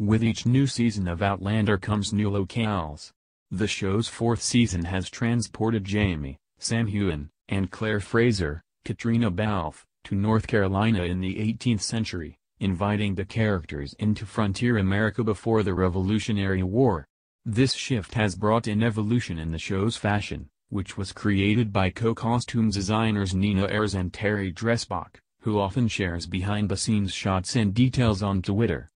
With each new season of Outlander comes new locales. The show's fourth season has transported Jamie, Sam Hewen, and Claire Fraser, Katrina Balfe, to North Carolina in the 18th century, inviting the characters into frontier America before the Revolutionary War. This shift has brought an evolution in the show's fashion, which was created by co-costume designers Nina Ayres and Terry Dressbach, who often shares behind-the-scenes shots and details on Twitter.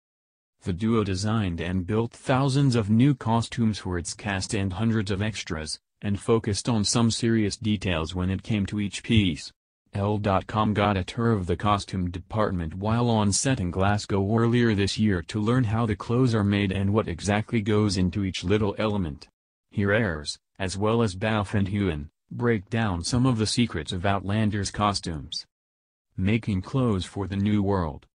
The duo designed and built thousands of new costumes for its cast and hundreds of extras, and focused on some serious details when it came to each piece. L.com got a tour of the costume department while on set in Glasgow earlier this year to learn how the clothes are made and what exactly goes into each little element. Here airs, as well as Balf and Hewen, break down some of the secrets of Outlander's costumes. Making clothes for the new world.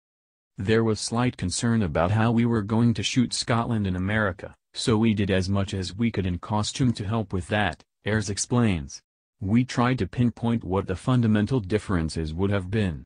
There was slight concern about how we were going to shoot Scotland in America, so we did as much as we could in costume to help with that, Ayres explains. We tried to pinpoint what the fundamental differences would have been.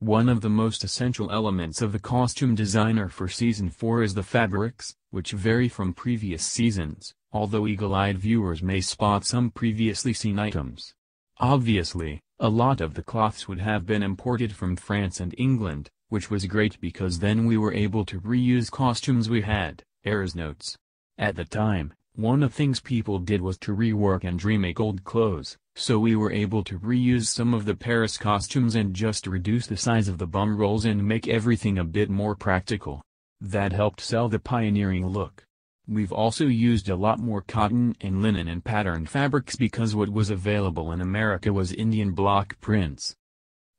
One of the most essential elements of the costume designer for Season 4 is the fabrics, which vary from previous seasons, although eagle-eyed viewers may spot some previously seen items. Obviously, a lot of the cloths would have been imported from France and England, which was great because then we were able to reuse costumes we had, Ayres notes. At the time, one of things people did was to rework and remake old clothes, so we were able to reuse some of the Paris costumes and just reduce the size of the bum rolls and make everything a bit more practical. That helped sell the pioneering look. We've also used a lot more cotton and linen and patterned fabrics because what was available in America was Indian block prints.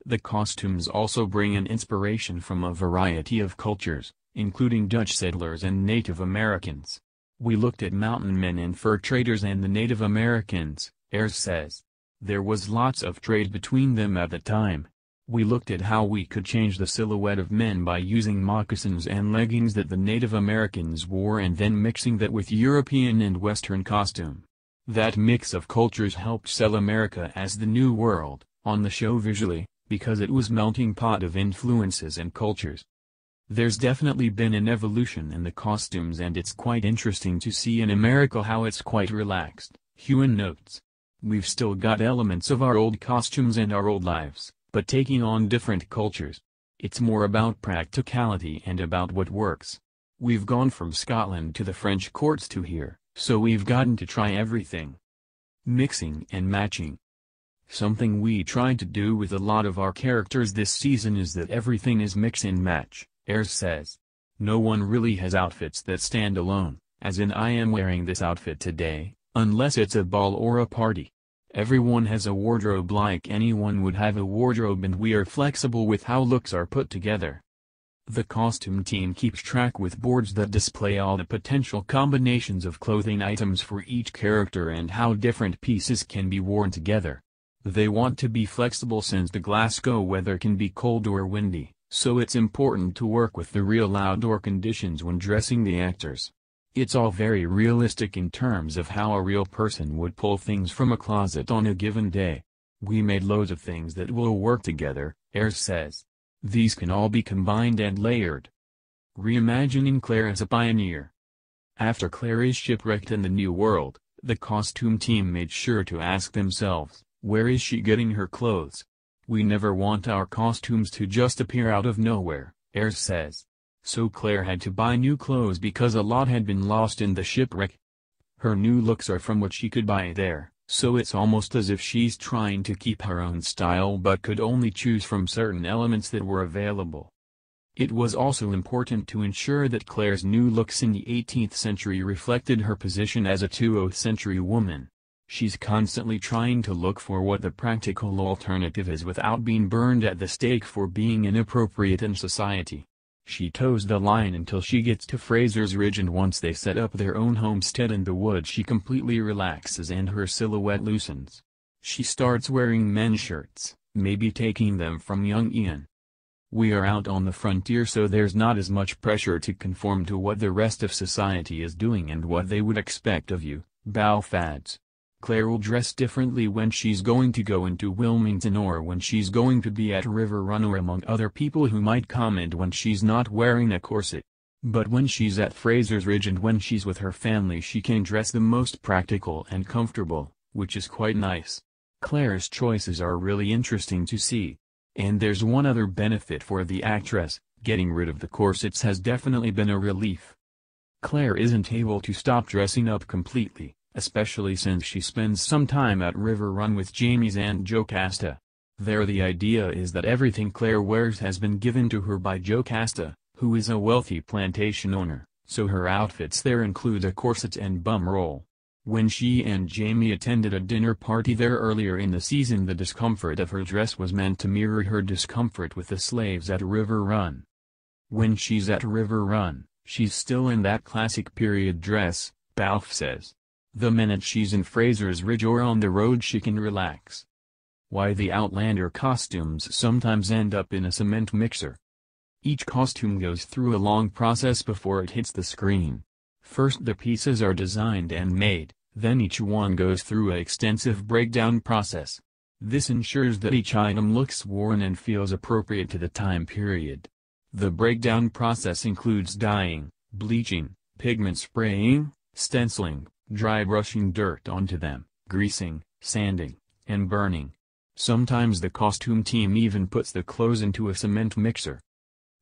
The costumes also bring an inspiration from a variety of cultures, including Dutch settlers and Native Americans. We looked at mountain men and fur traders and the Native Americans, Ayres says. There was lots of trade between them at the time. We looked at how we could change the silhouette of men by using moccasins and leggings that the Native Americans wore and then mixing that with European and Western costume. That mix of cultures helped sell America as the New World, on the show visually, because it was melting pot of influences and cultures. There's definitely been an evolution in the costumes and it's quite interesting to see in America how it's quite relaxed, Hewen notes. We've still got elements of our old costumes and our old lives, but taking on different cultures. It's more about practicality and about what works. We've gone from Scotland to the French courts to here, so we've gotten to try everything. Mixing and matching. Something we tried to do with a lot of our characters this season is that everything is mix and match, Ayres says. No one really has outfits that stand alone, as in I am wearing this outfit today, unless it's a ball or a party. Everyone has a wardrobe like anyone would have a wardrobe and we are flexible with how looks are put together. The costume team keeps track with boards that display all the potential combinations of clothing items for each character and how different pieces can be worn together. They want to be flexible since the Glasgow weather can be cold or windy, so it's important to work with the real outdoor conditions when dressing the actors. It's all very realistic in terms of how a real person would pull things from a closet on a given day. We made loads of things that will work together, Ayres says. These can all be combined and layered. Reimagining Claire as a pioneer. After Claire is shipwrecked in the New World, the costume team made sure to ask themselves, where is she getting her clothes? We never want our costumes to just appear out of nowhere, airs says. So Claire had to buy new clothes because a lot had been lost in the shipwreck. Her new looks are from what she could buy there, so it's almost as if she's trying to keep her own style but could only choose from certain elements that were available. It was also important to ensure that Claire's new looks in the 18th century reflected her position as a 20th century woman. She's constantly trying to look for what the practical alternative is without being burned at the stake for being inappropriate in society. She toes the line until she gets to Fraser's Ridge and once they set up their own homestead in the woods she completely relaxes and her silhouette loosens. She starts wearing men's shirts, maybe taking them from young Ian. We are out on the frontier so there's not as much pressure to conform to what the rest of society is doing and what they would expect of you, Balfads. Claire will dress differently when she's going to go into Wilmington or when she's going to be at River Run or among other people who might comment when she's not wearing a corset. But when she's at Fraser's Ridge and when she's with her family she can dress the most practical and comfortable, which is quite nice. Claire's choices are really interesting to see. And there's one other benefit for the actress, getting rid of the corsets has definitely been a relief. Claire isn't able to stop dressing up completely especially since she spends some time at River Run with Jamie's aunt Jocasta. There the idea is that everything Claire wears has been given to her by Jocasta, who is a wealthy plantation owner, so her outfits there include a corset and bum roll. When she and Jamie attended a dinner party there earlier in the season the discomfort of her dress was meant to mirror her discomfort with the slaves at River Run. When she's at River Run, she's still in that classic period dress, Balfe says. The minute she's in Fraser's Ridge or on the road she can relax. Why the Outlander costumes sometimes end up in a cement mixer. Each costume goes through a long process before it hits the screen. First the pieces are designed and made, then each one goes through an extensive breakdown process. This ensures that each item looks worn and feels appropriate to the time period. The breakdown process includes dyeing, bleaching, pigment spraying, stenciling, dry brushing dirt onto them, greasing, sanding, and burning. Sometimes the costume team even puts the clothes into a cement mixer.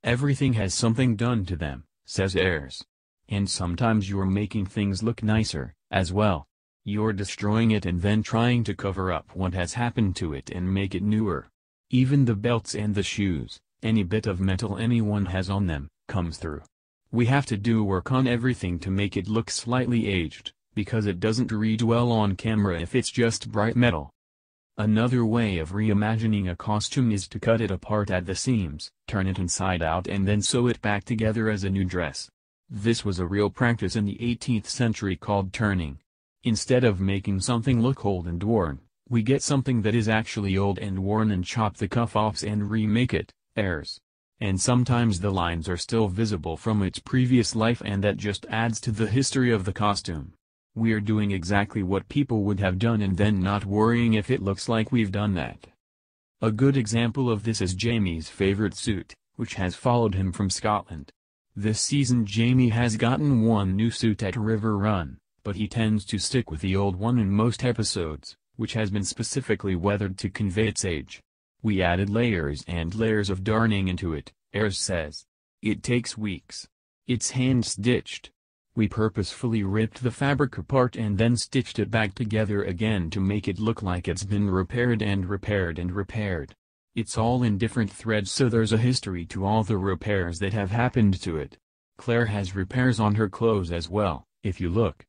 Everything has something done to them, says Ayres. And sometimes you're making things look nicer, as well. You're destroying it and then trying to cover up what has happened to it and make it newer. Even the belts and the shoes, any bit of metal anyone has on them, comes through. We have to do work on everything to make it look slightly aged because it doesn't read well on camera if it's just bright metal. Another way of reimagining a costume is to cut it apart at the seams, turn it inside out and then sew it back together as a new dress. This was a real practice in the 18th century called turning. Instead of making something look old and worn, we get something that is actually old and worn and chop the cuff-offs and remake it, airs. And sometimes the lines are still visible from its previous life and that just adds to the history of the costume. We're doing exactly what people would have done and then not worrying if it looks like we've done that. A good example of this is Jamie's favorite suit, which has followed him from Scotland. This season Jamie has gotten one new suit at River Run, but he tends to stick with the old one in most episodes, which has been specifically weathered to convey its age. We added layers and layers of darning into it, Ayres says. It takes weeks. It's hand-stitched, we purposefully ripped the fabric apart and then stitched it back together again to make it look like it's been repaired and repaired and repaired. It's all in different threads so there's a history to all the repairs that have happened to it. Claire has repairs on her clothes as well, if you look.